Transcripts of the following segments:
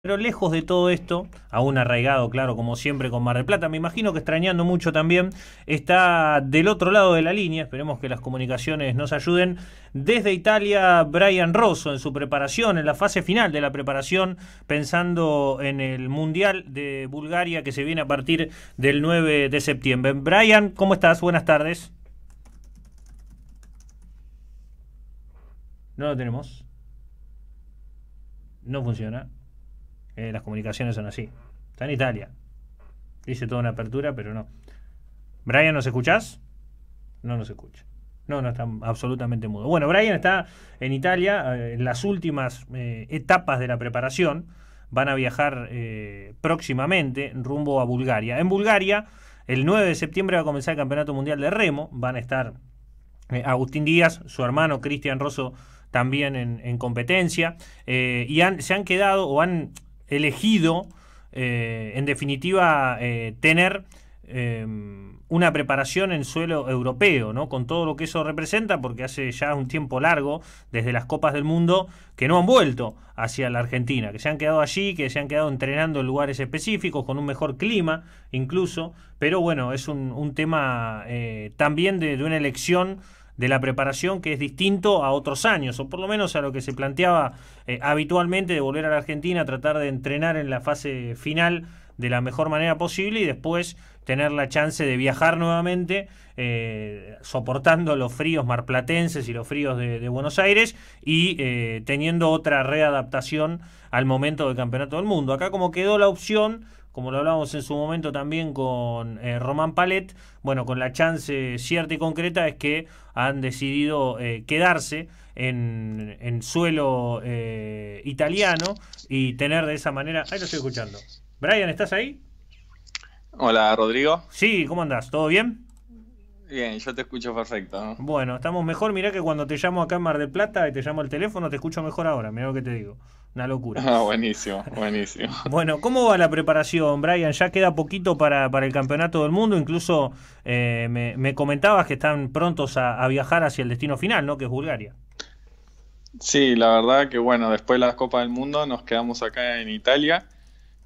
Pero lejos de todo esto, aún arraigado, claro, como siempre con Mar del Plata, me imagino que extrañando mucho también, está del otro lado de la línea, esperemos que las comunicaciones nos ayuden, desde Italia, Brian Rosso en su preparación, en la fase final de la preparación, pensando en el Mundial de Bulgaria que se viene a partir del 9 de septiembre. Brian, ¿cómo estás? Buenas tardes. No lo tenemos. No funciona. Eh, las comunicaciones son así. Está en Italia. Hice toda una apertura, pero no. Brian, ¿nos escuchás? No nos escucha. No, no está absolutamente mudo. Bueno, Brian está en Italia eh, en las últimas eh, etapas de la preparación. Van a viajar próximamente rumbo a Bulgaria. En Bulgaria, el 9 de septiembre va a comenzar el Campeonato Mundial de Remo. Van a estar Agustín Díaz, su hermano Cristian Rosso también en, competencia. y se han quedado o han elegido, eh, en definitiva, eh, tener em, una preparación en suelo europeo, ¿no? Con todo lo que eso representa, porque hace ya un tiempo largo, desde las Copas del Mundo, que no han vuelto hacia la Argentina, que se han quedado allí, que se han quedado entrenando en lugares específicos, con un mejor clima incluso, pero bueno, es un, tema eh, también de, una elección de la preparación que es distinto a otros años, o por lo menos a lo que se planteaba eh, habitualmente de volver a la Argentina, tratar de entrenar en la fase final de la mejor manera posible y después tener la chance de viajar nuevamente, eh, soportando los fríos marplatenses y los fríos de, Buenos Aires y eh, teniendo otra readaptación al momento del Campeonato del Mundo. Acá como quedó la opción como lo hablábamos en su momento también con eh, Román Palet, bueno, con la chance cierta y concreta es que han decidido eh, quedarse en, suelo eh, italiano y tener de esa manera... Ahí lo estoy escuchando. Brian, ¿estás ahí? Hola, Rodrigo. Sí, ¿cómo andás? ¿Todo bien? Bien, yo te escucho perfecto. Bueno, estamos mejor. Mirá que cuando te llamo acá en Mar del Plata y te llamo al teléfono, te escucho mejor ahora. Mirá lo que te digo. Una locura. Ah, buenísimo, buenísimo. bueno, ¿cómo va la preparación, Brian? Ya queda poquito para, el Campeonato del Mundo. Incluso eh, me, comentabas que están prontos a, viajar hacia el destino final, ¿no? Que es Bulgaria. Sí, la verdad que bueno, después de las Copa del Mundo nos quedamos acá en Italia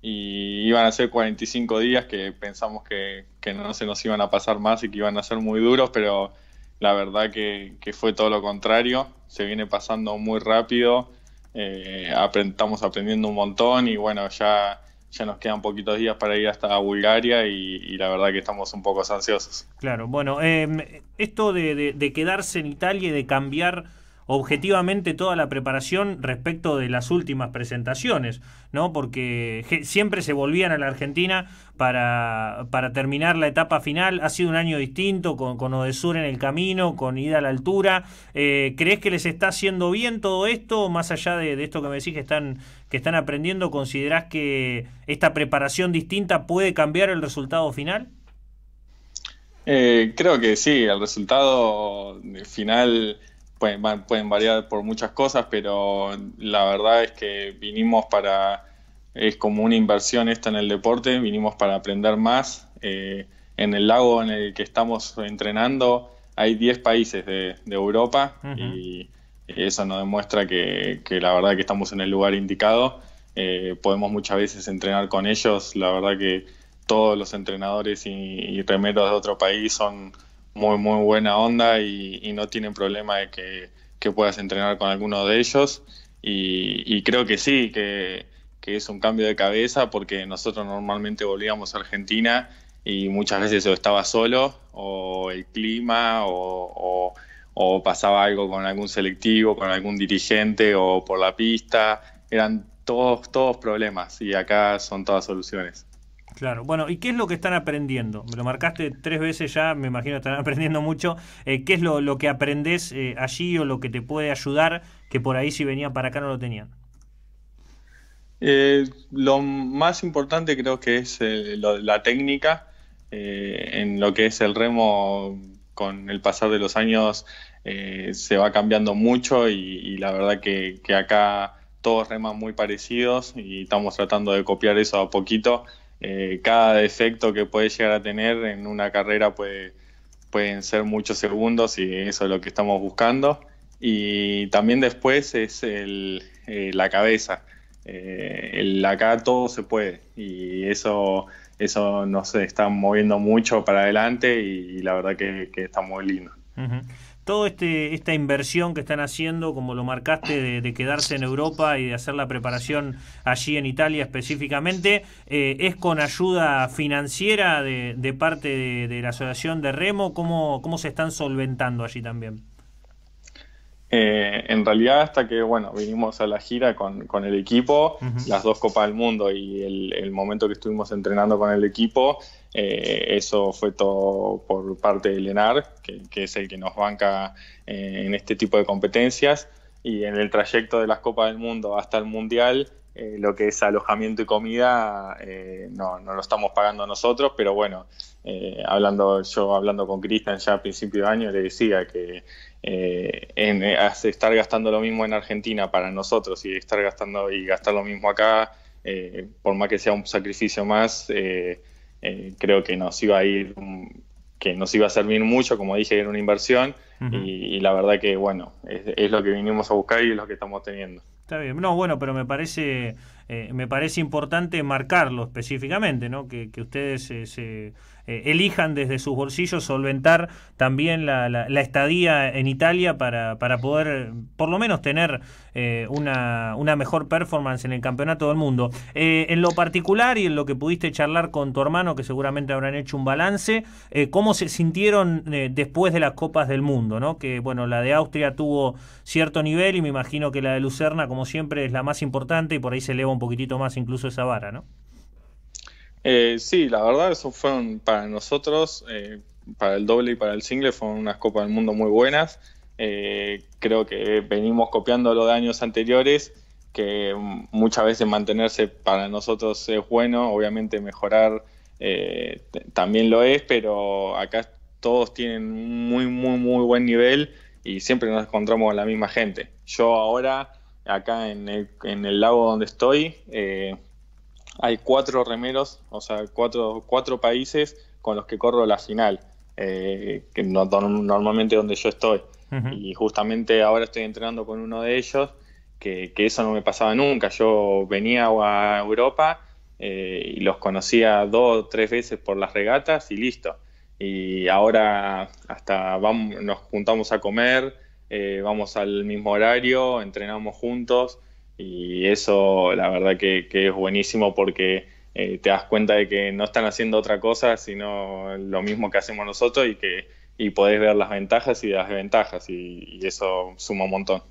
y iban a ser 45 días que pensamos que, no se nos iban a pasar más y que iban a ser muy duros, pero la verdad que, que fue todo lo contrario. Se viene pasando muy rápido eh, estamos aprendiendo un montón y bueno, ya, ya nos quedan poquitos días para ir hasta Bulgaria y, la verdad que estamos un poco ansiosos. Claro, bueno, em, esto de, de, quedarse en Italia y de cambiar objetivamente toda la preparación respecto de las últimas presentaciones, ¿no? Porque siempre se volvían a la Argentina para, terminar la etapa final. Ha sido un año distinto, con, con Odesur en el camino, con ida a la altura. Eh, ¿Crees que les está haciendo bien todo esto? Más allá de, esto que me decís que están, que están aprendiendo, ¿considerás que esta preparación distinta puede cambiar el resultado final? Eh, creo que sí, el resultado final pueden, variar por muchas cosas, pero la verdad es que vinimos para, es como una inversión esta en el deporte, vinimos para aprender más. Eh, en el lago en el que estamos entrenando hay 10 países de, Europa y eso nos demuestra que, la verdad que estamos en el lugar indicado. Eh, podemos muchas veces entrenar con ellos, la verdad que todos los entrenadores y, y remeros de otro país son muy, muy buena onda y, no tienen problema de que, puedas entrenar con alguno de ellos. Y, creo que sí, que, es un cambio de cabeza porque nosotros normalmente volvíamos a Argentina y muchas veces yo estaba solo o el clima o, o pasaba algo con algún selectivo, con algún dirigente o por la pista. Eran todos, todos problemas y acá son todas soluciones. Claro, bueno, ¿y qué es lo que están aprendiendo? Me lo marcaste tres veces ya, me imagino que están aprendiendo mucho. Eh, ¿Qué es lo, que aprendes eh, allí o lo que te puede ayudar que por ahí si venían para acá no lo tenían? Eh, lo más importante creo que es la técnica en lo que es el remo con el pasar de los años se va cambiando mucho y, la verdad que acá todos reman muy parecidos y estamos tratando de copiar eso a poquito eh, cada defecto que puede llegar a tener en una carrera puede, pueden ser muchos segundos y eso es lo que estamos buscando. Y también después es el, eh, la cabeza. Eh, el, acá todo se puede y eso, eso nos está moviendo mucho para adelante y, la verdad que, está muy lindo toda este, esta inversión que están haciendo, como lo marcaste, de, quedarse en Europa y de hacer la preparación allí en Italia específicamente, eh, ¿es con ayuda financiera de, de parte de, la Asociación de Remo? ¿Cómo se están solventando allí también? Eh, en realidad, hasta que bueno, vinimos a la gira con, el equipo, las dos Copas del Mundo y el, momento que estuvimos entrenando con el equipo, eh, eso fue todo por parte de Lenar que, es el que nos banca eh, en este tipo de competencias. Y en el trayecto de las Copas del Mundo hasta el Mundial, eh, lo que es alojamiento y comida eh, no, no, lo estamos pagando nosotros, pero bueno, eh, hablando yo hablando con Cristian ya a principio de año le decía que en, estar gastando lo mismo en Argentina para nosotros y estar gastando y gastar lo mismo acá, por más que sea un sacrificio más, creo que nos iba a ir mm, que nos iba a servir mucho, como dije, era una inversión y, la verdad que bueno, es, es lo que vinimos a buscar y es lo que estamos teniendo. No, bueno, pero me parece, eh, me parece importante marcarlo específicamente, ¿no? Que, ustedes eh, se eh, elijan desde sus bolsillos solventar también la, estadía en Italia para, para, poder por lo menos tener eh, una, una, mejor performance en el campeonato del mundo. Eh, en lo particular y en lo que pudiste charlar con tu hermano, que seguramente habrán hecho un balance, ¿cómo se sintieron después de las Copas del Mundo? ¿no? Que bueno, la de Austria tuvo cierto nivel y me imagino que la de Lucerna, como siempre, es la más importante y por ahí se eleva un poquitito más incluso esa vara, ¿no? Eh, sí, la verdad, eso fueron para nosotros, eh, para el doble y para el single, fueron unas Copas del Mundo muy buenas. Eh, creo que venimos copiando lo de años anteriores, que muchas veces mantenerse para nosotros es bueno, obviamente mejorar eh, también lo es, pero acá todos tienen muy, muy, muy buen nivel y siempre nos encontramos con la misma gente. Yo ahora, acá en el, en el lago donde estoy, hay cuatro remeros, o sea, cuatro, cuatro países con los que corro la final, eh, que normalmente donde yo estoy. Y justamente ahora estoy entrenando con uno de ellos, que, eso no me pasaba nunca. Yo venía a Europa eh, y los conocía dos o tres veces por las regatas y listo. Y ahora hasta nos juntamos a comer, eh, vamos al mismo horario, entrenamos juntos. Y eso la verdad que, es buenísimo porque eh, te das cuenta de que no están haciendo otra cosa sino lo mismo que hacemos nosotros y que y podés ver las ventajas y las desventajas y, eso suma un montón.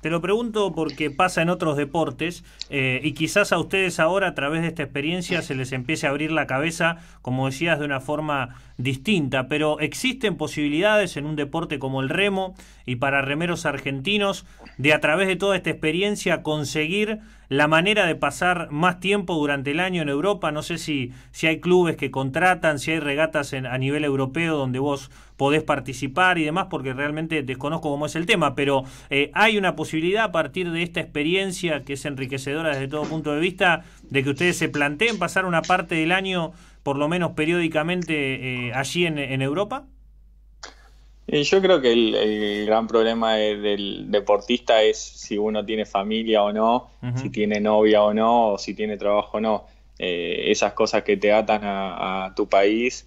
Te lo pregunto porque pasa en otros deportes eh, y quizás a ustedes ahora a través de esta experiencia se les empiece a abrir la cabeza, como decías, de una forma distinta, pero existen posibilidades en un deporte como el remo y para remeros argentinos de a través de toda esta experiencia conseguir la manera de pasar más tiempo durante el año en Europa. No sé si, si hay clubes que contratan, si hay regatas a nivel europeo donde vos podés participar y demás, porque realmente desconozco cómo es el tema, pero eh, hay una posibilidad a partir de esta experiencia que es enriquecedora desde todo punto de vista, de que ustedes se planteen pasar una parte del año, por lo menos periódicamente, eh, allí en, en Europa. Eh, yo creo que el, gran problema del deportista es si uno tiene familia o no, si tiene novia o no, si tiene trabajo o no. Eh, esas cosas que te atan a, tu país.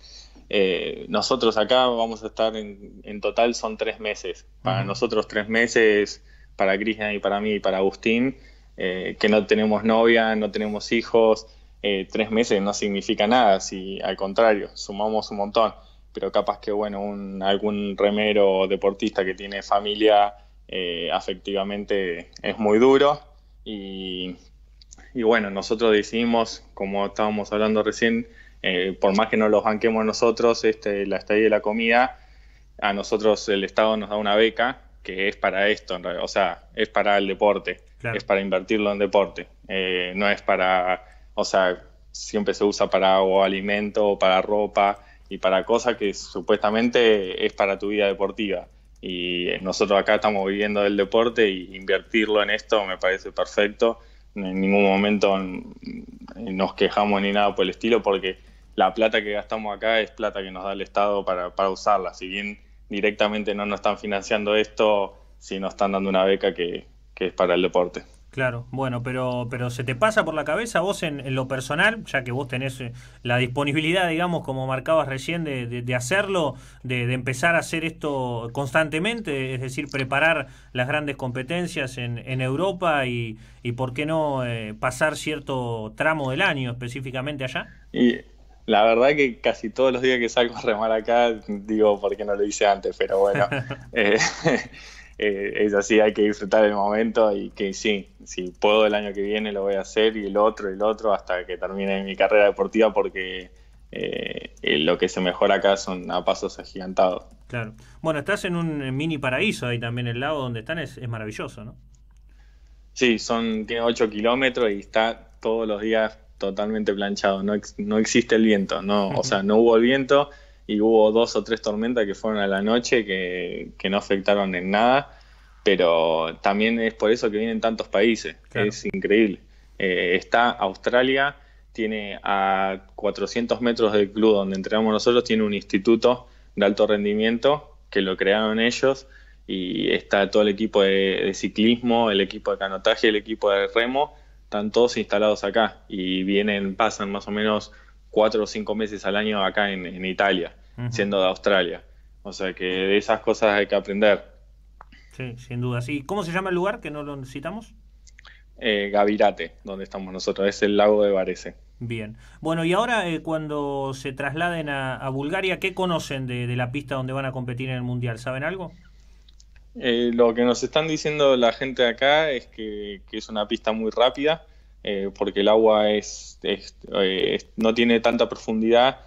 Eh, nosotros acá vamos a estar en, total son tres meses. Para nosotros tres meses, para Cristian y para mí y para Agustín, que no tenemos novia, no tenemos hijos, tres meses no significa nada, si al contrario, sumamos un montón pero capaz que, bueno, un, algún remero o deportista que tiene familia efectivamente eh, es muy duro y, bueno, nosotros decidimos, como estábamos hablando recién, eh, por más que no los banquemos nosotros, este, la estadía de la comida, a nosotros el Estado nos da una beca que es para esto, o sea, es para el deporte, es para invertirlo en deporte, eh, no es para, o sea, siempre se usa para o alimento o para ropa, y para cosas que supuestamente es para tu vida deportiva. Y eh, nosotros acá estamos viviendo del deporte y invertirlo en esto me parece perfecto. En ningún momento nos quejamos ni nada por el estilo porque la plata que gastamos acá es plata que nos da el Estado para, para usarla. Si bien directamente no nos están financiando esto, si nos están dando una beca que es para el deporte. Claro, bueno, pero, pero se te pasa por la cabeza vos en, lo personal, ya que vos tenés eh, la disponibilidad, digamos, como marcabas recién, de, de, hacerlo, de, de, empezar a hacer esto constantemente, es decir, preparar las grandes competencias en, en Europa y, y, ¿por qué no eh, pasar cierto tramo del año específicamente allá? Y la verdad que casi todos los días que salgo a remar acá, digo, ¿por qué no lo hice antes? Pero bueno. Eh, Eh, es así, hay que disfrutar el momento y que sí, si puedo el año que viene lo voy a hacer y el otro el otro hasta que termine mi carrera deportiva porque eh, lo que se mejora acá son a pasos agigantados. Claro. Bueno, estás en un mini paraíso ahí también, el lado donde están es, maravilloso, ¿no? Sí, son, tiene 8 kilómetros y está todos los días totalmente planchado, no, existe el viento, o sea, no hubo el viento y hubo dos o tres tormentas que fueron a la noche que, no afectaron en nada, pero también es por eso que vienen tantos países, es increíble. Eh, está Australia, tiene a 400 metros del club donde entrenamos nosotros, tiene un instituto de alto rendimiento que lo crearon ellos y está todo el equipo de, ciclismo, el equipo de canotaje, el equipo de remo, están todos instalados acá y vienen, pasan más o menos cuatro o cinco meses al año acá en Italia siendo de Australia. O sea que de esas cosas hay que aprender. Sí, sin duda. ¿Y cómo se llama el lugar que no lo necesitamos? Eh, Gavirate, donde estamos nosotros, es el lago de Varese. Bien. Bueno, y ahora eh, cuando se trasladen a, Bulgaria, ¿qué conocen de, la pista donde van a competir en el Mundial? ¿Saben algo? Eh, lo que nos están diciendo la gente acá es que, es una pista muy rápida, porque el agua es, es no tiene tanta profundidad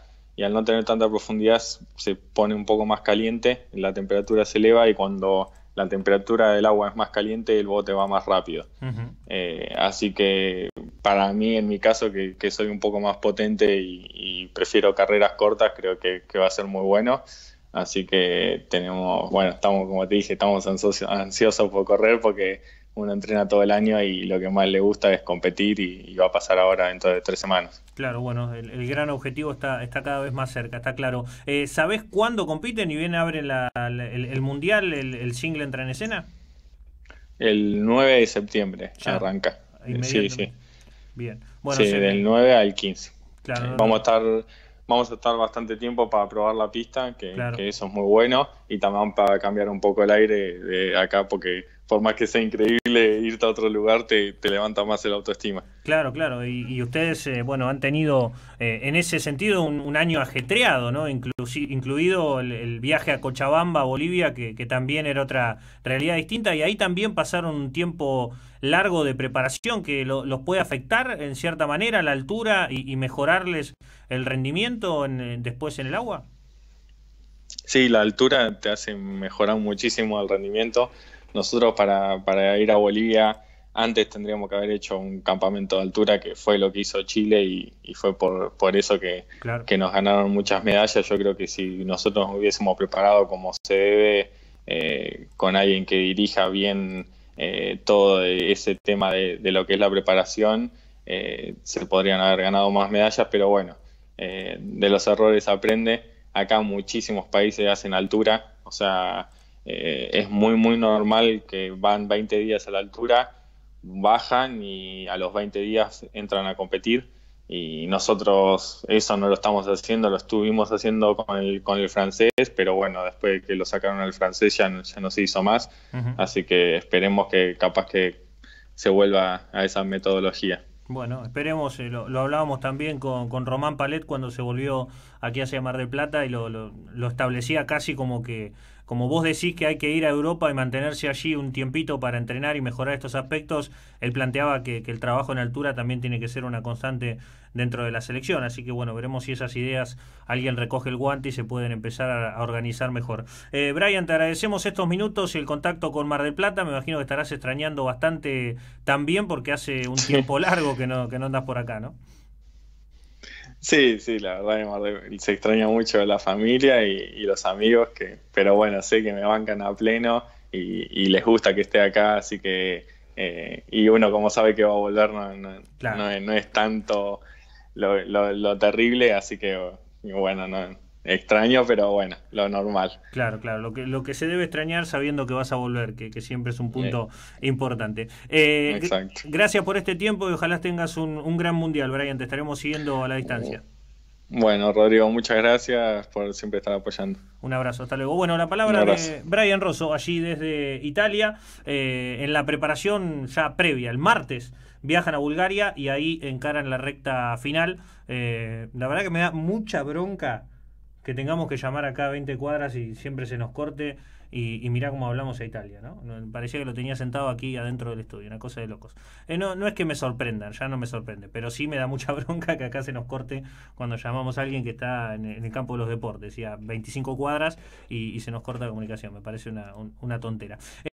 y al no tener tanta profundidad se pone un poco más caliente, la temperatura se eleva y cuando la temperatura del agua es más caliente el bote va más rápido. Eh, así que para mí, en mi caso, que, soy un poco más potente y, prefiero carreras cortas, creo que, que va a ser muy bueno. Así que tenemos, bueno, estamos, como te dije, estamos ansiosos por correr porque uno entrena todo el año y lo que más le gusta es competir y, va a pasar ahora dentro de tres semanas. Claro, bueno, el, gran objetivo está, está cada vez más cerca, está claro. Eh, ¿Sabés cuándo compiten y bien abre el, Mundial, el, single entra en escena? El 9 de septiembre ya. arranca. Eh, sí, sí. Bien. Bueno, sí, del 9 al 15. vamos, A estar, vamos a estar bastante tiempo para probar la pista, que eso es muy bueno, y también para cambiar un poco el aire de acá, porque por más que sea increíble irte a otro lugar, te, levanta más el autoestima. Claro, claro. Y, ustedes, eh, bueno, han tenido eh, en ese sentido un, año ajetreado, ¿no? incluido el, viaje a Cochabamba, Bolivia, que, también era otra realidad distinta. Y ahí también pasaron un tiempo largo de preparación que los puede afectar en cierta manera la altura y, mejorarles el rendimiento después en el agua. Sí, la altura te hace mejorar muchísimo el rendimiento. Nosotros para, ir a Bolivia antes tendríamos que haber hecho un campamento de altura, que fue lo que hizo Chile y, fue por, eso que, que, nos ganaron muchas medallas. Yo creo que si nosotros nos hubiésemos preparado como se debe, eh, con alguien que dirija bien eh, todo ese tema de, lo que es la preparación, eh, se podrían haber ganado más medallas, pero bueno, de los errores aprende. Acá muchísimos países hacen altura, o sea, eh, es muy, muy normal que van 20 días a la altura, bajan y a los 20 días entran a competir. Y nosotros eso no lo estamos haciendo, lo estuvimos haciendo con el, con el francés, pero bueno, después que lo sacaron al francés ya, no, ya se hizo más. Así que esperemos que capaz que se vuelva a esa metodología. Bueno, esperemos, eh, lo, lo hablábamos también con, Román Palet cuando se volvió aquí hacia Mar del Plata y lo, lo establecía casi como que como vos decís que hay que ir a Europa y mantenerse allí un tiempito para entrenar y mejorar estos aspectos, él planteaba que, el trabajo en altura también tiene que ser una constante dentro de la selección. Así que bueno, veremos si esas ideas alguien recoge el guante y se pueden empezar a, organizar mejor. Eh, Brian, te agradecemos estos minutos y el contacto con Mar del Plata. Me imagino que estarás extrañando bastante también porque hace un tiempo largo que no, que no andas por acá, ¿no? Sí, sí, la verdad se extraña mucho la familia y, los amigos, que, pero bueno, sé que me bancan a pleno y, les gusta que esté acá, así que, eh, y uno como sabe que va a volver, no, es tanto lo, terrible, así que bueno, no, extraño, pero bueno, lo normal. Claro, claro, lo que, lo que se debe extrañar sabiendo que vas a volver, que, siempre es un punto importante. Eh, Exacto. Gracias por este tiempo y ojalá tengas un, gran mundial, Brian, te estaremos siguiendo a la distancia. Uh, bueno, Rodrigo, muchas gracias por siempre estar apoyando. Un abrazo, hasta luego. Bueno, la palabra de Brian Rosso, allí desde Italia, eh, en la preparación ya previa, el martes viajan a Bulgaria y ahí encaran la recta final. Eh, la verdad que me da mucha bronca que tengamos que llamar acá a 20 cuadras y siempre se nos corte y, y mirá cómo hablamos a Italia, ¿no? Parecía que lo tenía sentado aquí adentro del estudio, una cosa de locos. Eh, no, no es que me sorprendan, ya no me sorprende, pero sí me da mucha bronca que acá se nos corte cuando llamamos a alguien que está en, el campo de los deportes, y a 25 cuadras y, se nos corta la comunicación, me parece una, una tontera.